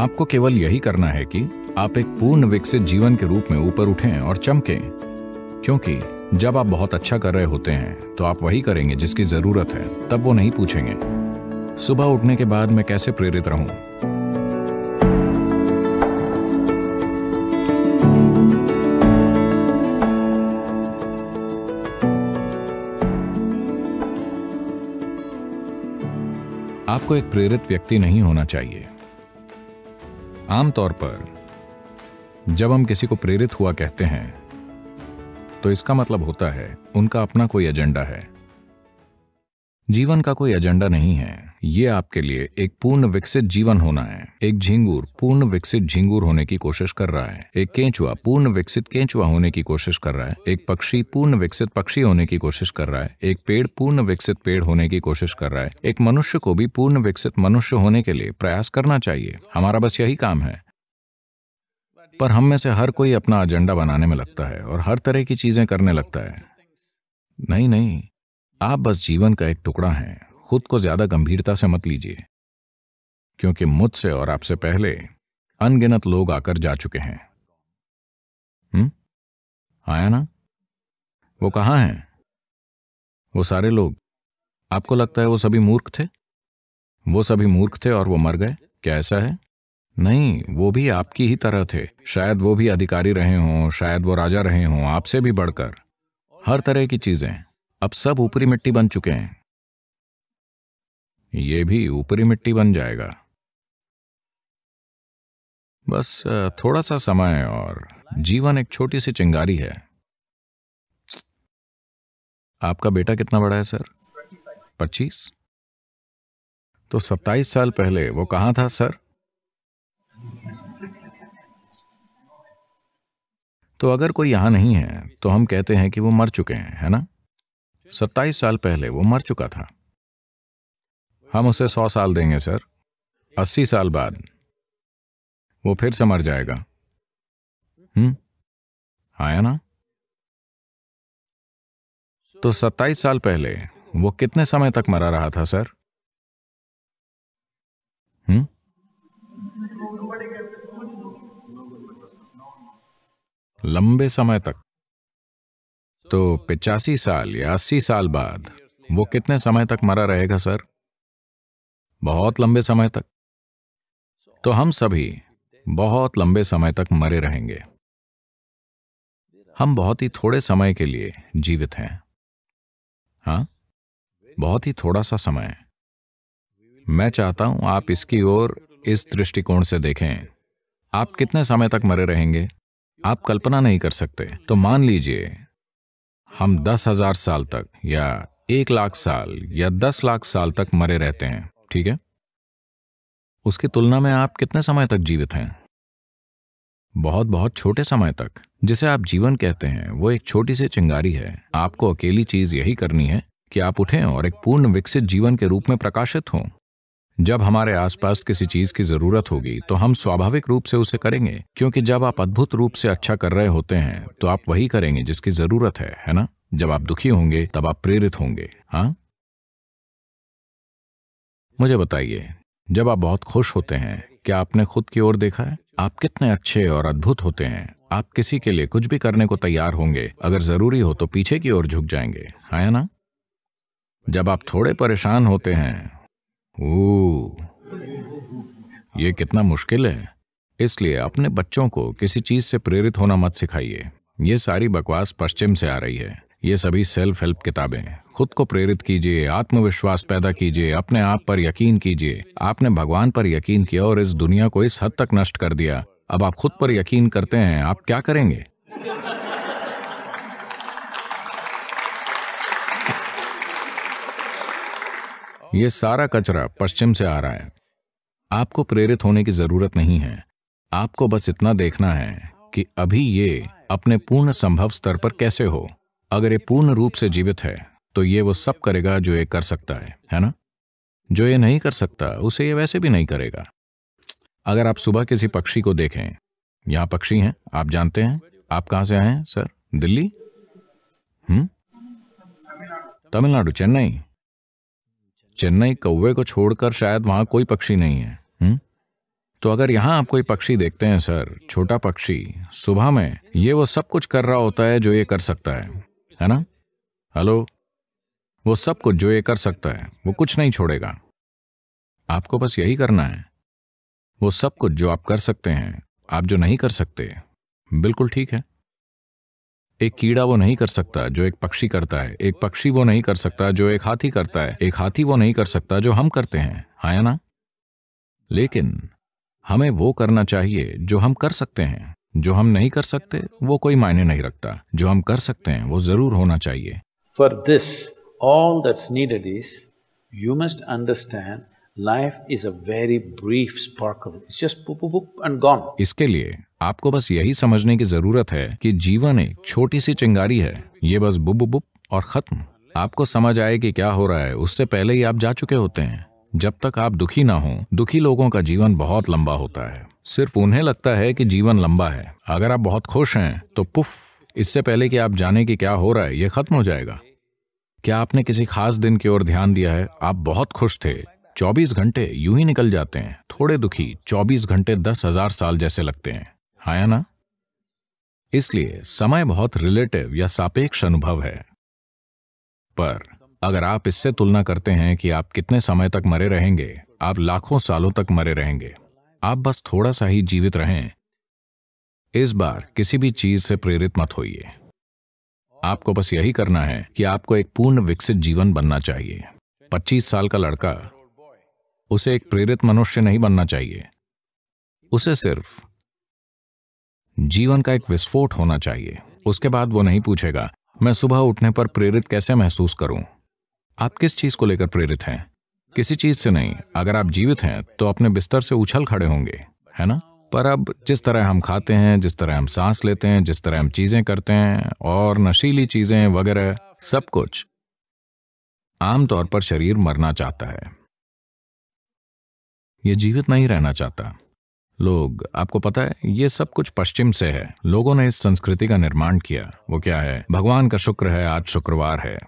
आपको केवल यही करना है कि आप एक पूर्ण विकसित जीवन के रूप में ऊपर उठें और चमकें क्योंकि जब आप बहुत अच्छा कर रहे होते हैं तो आप वही करेंगे जिसकी जरूरत है तब वो नहीं पूछेंगे सुबह उठने के बाद मैं कैसे प्रेरित रहूं आपको एक प्रेरित व्यक्ति नहीं होना चाहिए आमतौर पर जब हम किसी को प्रेरित हुआ कहते हैं तो इसका मतलब होता है उनका अपना कोई एजेंडा है जीवन का कोई एजेंडा नहीं है ये आपके लिए एक पूर्ण विकसित जीवन होना है एक झिंगूर पूर्ण विकसित झिंगूर होने की कोशिश कर रहा है एक केंचुआ पूर्ण विकसित केंचुआ होने की कोशिश कर रहा है एक पक्षी पूर्ण विकसित पक्षी होने की कोशिश कर रहा है एक पेड़ पूर्ण विकसित पेड़ होने की कोशिश कर रहा है एक मनुष्य को भी पूर्ण विकसित मनुष्य होने के लिए प्रयास करना चाहिए हमारा बस यही काम है पर हम में से हर कोई अपना एजेंडा बनाने में लगता है और हर तरह की चीजें करने लगता है नहीं नहीं आप बस जीवन का एक टुकड़ा हैं खुद को ज्यादा गंभीरता से मत लीजिए क्योंकि मुझसे और आपसे पहले अनगिनत लोग आकर जा चुके हैं हम्म आया ना वो कहा हैं वो सारे लोग आपको लगता है वो सभी मूर्ख थे वो सभी मूर्ख थे और वो मर गए क्या ऐसा है नहीं वो भी आपकी ही तरह थे शायद वो भी अधिकारी रहे हों शायद वो राजा रहे हों आपसे भी बढ़कर हर तरह की चीजें अब सब ऊपरी मिट्टी बन चुके हैं ये भी ऊपरी मिट्टी बन जाएगा बस थोड़ा सा समय और जीवन एक छोटी सी चिंगारी है आपका बेटा कितना बड़ा है सर पच्चीस तो सत्ताईस साल पहले वो कहां था सर तो अगर कोई यहां नहीं है तो हम कहते हैं कि वो मर चुके हैं है ना सत्ताईस साल पहले वो मर चुका था हम उसे सौ साल देंगे सर अस्सी साल बाद वो फिर से मर जाएगा हम्म आया ना तो सत्ताईस साल पहले वो कितने समय तक मरा रहा था सर हम्म लंबे समय तक तो पिचासी साल या अस्सी साल बाद वो कितने समय तक मरा रहेगा सर बहुत लंबे समय तक तो हम सभी बहुत लंबे समय तक मरे रहेंगे हम बहुत ही थोड़े समय के लिए जीवित हैं हाँ बहुत ही थोड़ा सा समय मैं चाहता हूं आप इसकी ओर इस दृष्टिकोण से देखें आप कितने समय तक मरे रहेंगे आप कल्पना नहीं कर सकते तो मान लीजिए हम दस हजार साल तक या एक लाख साल या दस लाख साल तक मरे रहते हैं ठीक है उसकी तुलना में आप कितने समय तक जीवित हैं बहुत बहुत छोटे समय तक जिसे आप जीवन कहते हैं वो एक छोटी सी चिंगारी है आपको अकेली चीज यही करनी है कि आप उठें और एक पूर्ण विकसित जीवन के रूप में प्रकाशित हों जब हमारे आसपास किसी चीज की जरूरत होगी तो हम स्वाभाविक रूप से उसे करेंगे क्योंकि जब आप अद्भुत रूप से अच्छा कर रहे होते हैं तो आप वही करेंगे जिसकी जरूरत है है ना जब आप दुखी होंगे तब आप प्रेरित होंगे हाँ मुझे बताइए जब आप बहुत खुश होते हैं क्या आपने खुद की ओर देखा है आप कितने अच्छे और अद्भुत होते हैं आप किसी के लिए कुछ भी करने को तैयार होंगे अगर जरूरी हो तो पीछे की ओर झुक जाएंगे है ना जब आप थोड़े परेशान होते हैं ओ, ये कितना मुश्किल है इसलिए अपने बच्चों को किसी चीज से प्रेरित होना मत सिखाइए ये सारी बकवास पश्चिम से आ रही है ये सभी सेल्फ हेल्प किताबें खुद को प्रेरित कीजिए आत्मविश्वास पैदा कीजिए अपने आप पर यकीन कीजिए आपने भगवान पर यकीन किया और इस दुनिया को इस हद तक नष्ट कर दिया अब आप खुद पर यकीन करते हैं आप क्या करेंगे ये सारा कचरा पश्चिम से आ रहा है आपको प्रेरित होने की जरूरत नहीं है आपको बस इतना देखना है कि अभी ये अपने पूर्ण संभव स्तर पर कैसे हो अगर ये पूर्ण रूप से जीवित है तो ये वो सब करेगा जो ये कर सकता है है ना जो ये नहीं कर सकता उसे ये वैसे भी नहीं करेगा अगर आप सुबह किसी पक्षी को देखें यहाँ पक्षी हैं आप जानते हैं आप कहाँ से आए हैं सर दिल्ली हम्म तमिलनाडु चेन्नई चेन्नई कौवे को छोड़कर शायद वहाँ कोई पक्षी नहीं है हुँ? हम्म? तो अगर यहाँ आप कोई पक्षी देखते हैं सर छोटा पक्षी सुबह में ये वो सब कुछ कर रहा होता है जो ये कर सकता है है ना हेलो वो सब कुछ जो ये कर सकता है वो कुछ नहीं छोड़ेगा आपको बस यही करना है वो सब कुछ जो आप कर सकते हैं आप जो नहीं कर सकते बिल्कुल ठीक है एक कीड़ा वो नहीं कर सकता जो एक पक्षी करता है एक पक्षी वो नहीं कर सकता जो एक हाथी करता है एक हाथी वो नहीं कर सकता जो हम करते हैं हाँ ना लेकिन हमें वो करना चाहिए जो हम कर सकते हैं जो हम नहीं कर सकते वो कोई मायने नहीं रखता जो हम कर सकते हैं वो जरूर होना चाहिए for this all that's needed is you must understand life is a very brief sparkle just and gone इसके लिए आपको बस यही समझने की जरूरत है कि जीवन एक छोटी सी चिंगारी है ये बस बुब बुब और खत्म आपको समझ आए कि क्या हो रहा है उससे पहले ही आप जा चुके होते हैं जब तक आप दुखी ना हो दुखी लोगों का जीवन बहुत लंबा होता है सिर्फ उन्हें लगता है कि जीवन लंबा है अगर आप बहुत खुश हैं तो पुफ इससे पहले कि आप जाने कि क्या हो रहा है ये खत्म हो जाएगा क्या आपने किसी खास दिन की ओर ध्यान दिया है आप बहुत खुश थे 24 घंटे यूं ही निकल जाते हैं थोड़े दुखी 24 घंटे दस हजार साल जैसे लगते हैं हाया ना इसलिए समय बहुत रिलेटिव या सापेक्ष अनुभव है पर अगर आप इससे तुलना करते हैं कि आप कितने समय तक मरे रहेंगे आप लाखों सालों तक मरे रहेंगे आप बस थोड़ा सा ही जीवित रहें इस बार किसी भी चीज से प्रेरित मत होइए आपको बस यही करना है कि आपको एक पूर्ण विकसित जीवन बनना चाहिए 25 साल का लड़का उसे एक प्रेरित मनुष्य नहीं बनना चाहिए उसे सिर्फ जीवन का एक विस्फोट होना चाहिए उसके बाद वो नहीं पूछेगा मैं सुबह उठने पर प्रेरित कैसे महसूस करूं आप किस चीज को लेकर प्रेरित हैं किसी चीज से नहीं अगर आप जीवित हैं तो अपने बिस्तर से उछल खड़े होंगे है ना पर अब जिस तरह हम खाते हैं जिस तरह हम सांस लेते हैं जिस तरह हम चीजें करते हैं और नशीली चीजें वगैरह सब कुछ आमतौर पर शरीर मरना चाहता है ये जीवित नहीं रहना चाहता लोग आपको पता है ये सब कुछ पश्चिम से है लोगों ने इस संस्कृति का निर्माण किया वो क्या है भगवान का शुक्र है आज शुक्रवार है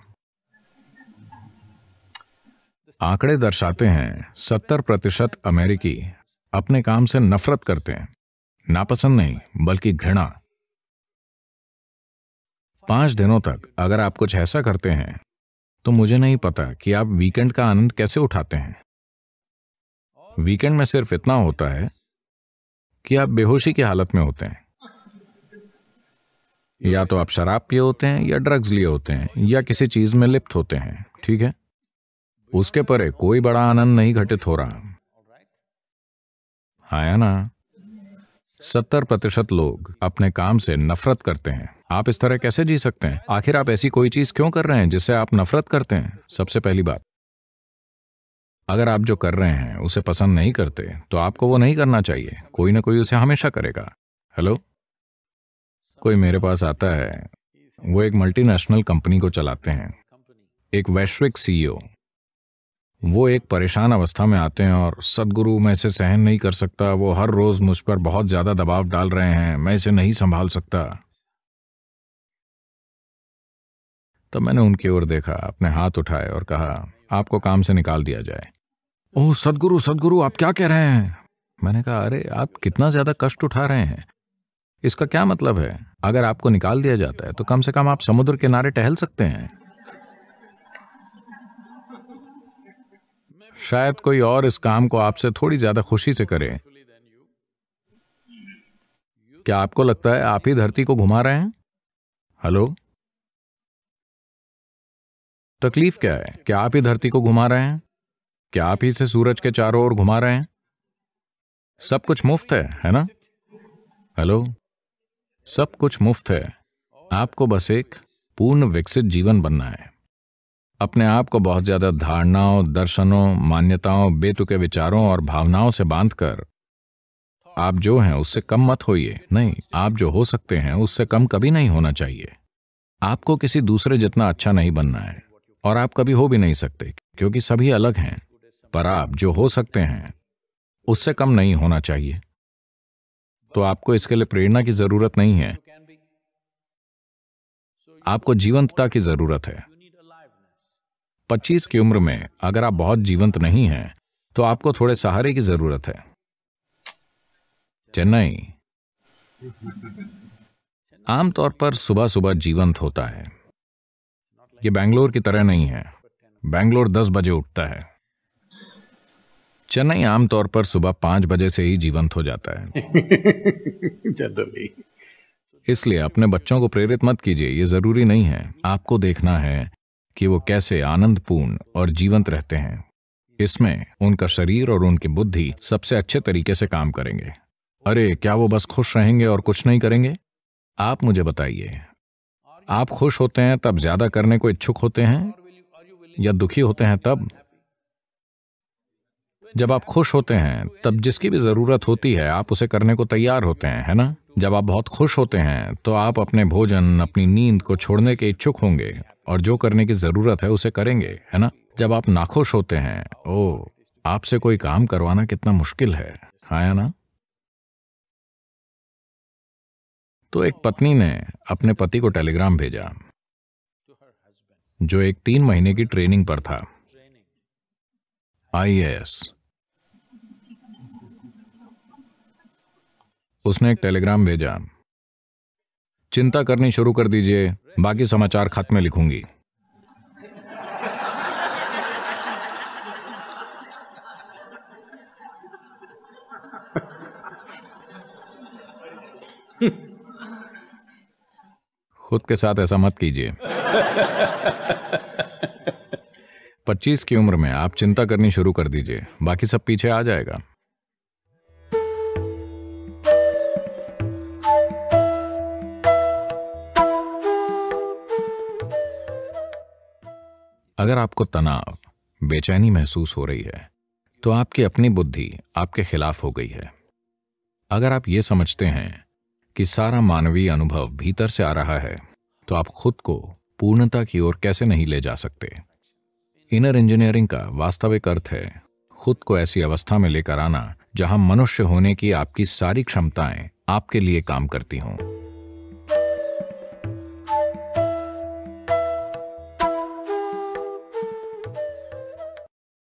आंकड़े दर्शाते हैं सत्तर प्रतिशत अमेरिकी अपने काम से नफरत करते हैं नापसंद नहीं बल्कि घृणा पांच दिनों तक अगर आप कुछ ऐसा करते हैं तो मुझे नहीं पता कि आप वीकेंड का आनंद कैसे उठाते हैं वीकेंड में सिर्फ इतना होता है कि आप बेहोशी की हालत में होते हैं या तो आप शराब पिए होते हैं या ड्रग्स लिए होते हैं या किसी चीज में लिप्त होते हैं ठीक है उसके परे कोई बड़ा आनंद नहीं घटित हो रहा आया ना सत्तर प्रतिशत लोग अपने काम से नफरत करते हैं आप इस तरह कैसे जी सकते हैं आखिर आप ऐसी कोई चीज क्यों कर रहे हैं जिससे आप नफरत करते हैं सबसे पहली बात अगर आप जो कर रहे हैं उसे पसंद नहीं करते तो आपको वो नहीं करना चाहिए कोई ना कोई उसे हमेशा करेगा हेलो कोई मेरे पास आता है वो एक मल्टीनेशनल कंपनी को चलाते हैं एक वैश्विक सीईओ वो एक परेशान अवस्था में आते हैं और सदगुरु मैं इसे सहन नहीं कर सकता वो हर रोज़ मुझ पर बहुत ज़्यादा दबाव डाल रहे हैं मैं इसे नहीं संभाल सकता तब मैंने उनकी ओर देखा अपने हाथ उठाए और कहा आपको काम से निकाल दिया जाए ओह सदगुरु सदगुरु आप क्या कह रहे हैं मैंने कहा अरे आप कितना ज़्यादा कष्ट उठा रहे हैं इसका क्या मतलब है अगर आपको निकाल दिया जाता है तो कम से कम आप समुद्र किनारे टहल सकते हैं शायद कोई और इस काम को आपसे थोड़ी ज्यादा खुशी से करे क्या आपको लगता है आप ही धरती को घुमा रहे हैं हेलो तकलीफ क्या है क्या आप ही धरती को घुमा रहे हैं क्या आप ही से सूरज के चारों ओर घुमा रहे हैं सब कुछ मुफ्त है है ना हेलो सब कुछ मुफ्त है आपको बस एक पूर्ण विकसित जीवन बनना है अपने आप को बहुत ज़्यादा धारणाओं दर्शनों मान्यताओं बेतुके विचारों और भावनाओं से बांधकर आप जो हैं उससे कम मत होइए नहीं आप जो हो सकते हैं उससे कम कभी नहीं होना चाहिए आपको किसी दूसरे जितना अच्छा नहीं बनना है और आप कभी हो भी नहीं सकते क्योंकि सभी अलग हैं पर आप जो हो सकते हैं उससे कम नहीं होना चाहिए तो आपको इसके लिए प्रेरणा की जरूरत नहीं है आपको जीवंतता की जरूरत है 25 की उम्र में अगर आप बहुत जीवंत नहीं हैं तो आपको थोड़े सहारे की जरूरत है चेन्नई आमतौर पर सुबह सुबह जीवंत होता है ये बैंगलोर की तरह नहीं है बैंगलोर 10 बजे उठता है चेन्नई आमतौर पर सुबह पांच बजे से ही जीवंत हो जाता है तो इसलिए अपने बच्चों को प्रेरित मत कीजिए ये जरूरी नहीं है आपको देखना है कि वो कैसे आनंदपूर्ण और जीवंत रहते हैं इसमें उनका शरीर और उनकी बुद्धि सबसे अच्छे तरीके से काम करेंगे अरे क्या वो बस खुश रहेंगे और कुछ नहीं करेंगे आप मुझे बताइए आप खुश होते हैं तब ज्यादा करने को इच्छुक होते हैं या दुखी होते हैं तब जब आप खुश होते हैं तब जिसकी भी जरूरत होती है आप उसे करने को तैयार होते हैं है ना जब आप बहुत खुश होते हैं तो आप अपने भोजन अपनी नींद को छोड़ने के इच्छुक होंगे और जो करने की जरूरत है उसे करेंगे है ना जब आप नाखुश होते हैं ओ आपसे कोई काम करवाना कितना मुश्किल है हाँ ना तो एक पत्नी ने अपने पति को टेलीग्राम भेजा जो एक तीन महीने की ट्रेनिंग पर था आई एस उसने एक टेलीग्राम भेजा चिंता करनी शुरू कर दीजिए बाकी समाचार खत में लिखूंगी खुद के साथ ऐसा मत कीजिए 25 की उम्र में आप चिंता करनी शुरू कर दीजिए बाकी सब पीछे आ जाएगा अगर आपको तनाव बेचैनी महसूस हो रही है तो आपकी अपनी बुद्धि आपके खिलाफ हो गई है अगर आप ये समझते हैं कि सारा मानवीय अनुभव भीतर से आ रहा है तो आप खुद को पूर्णता की ओर कैसे नहीं ले जा सकते इनर इंजीनियरिंग का वास्तविक अर्थ है खुद को ऐसी अवस्था में लेकर आना जहां मनुष्य होने की आपकी सारी क्षमताएं आपके लिए काम करती हों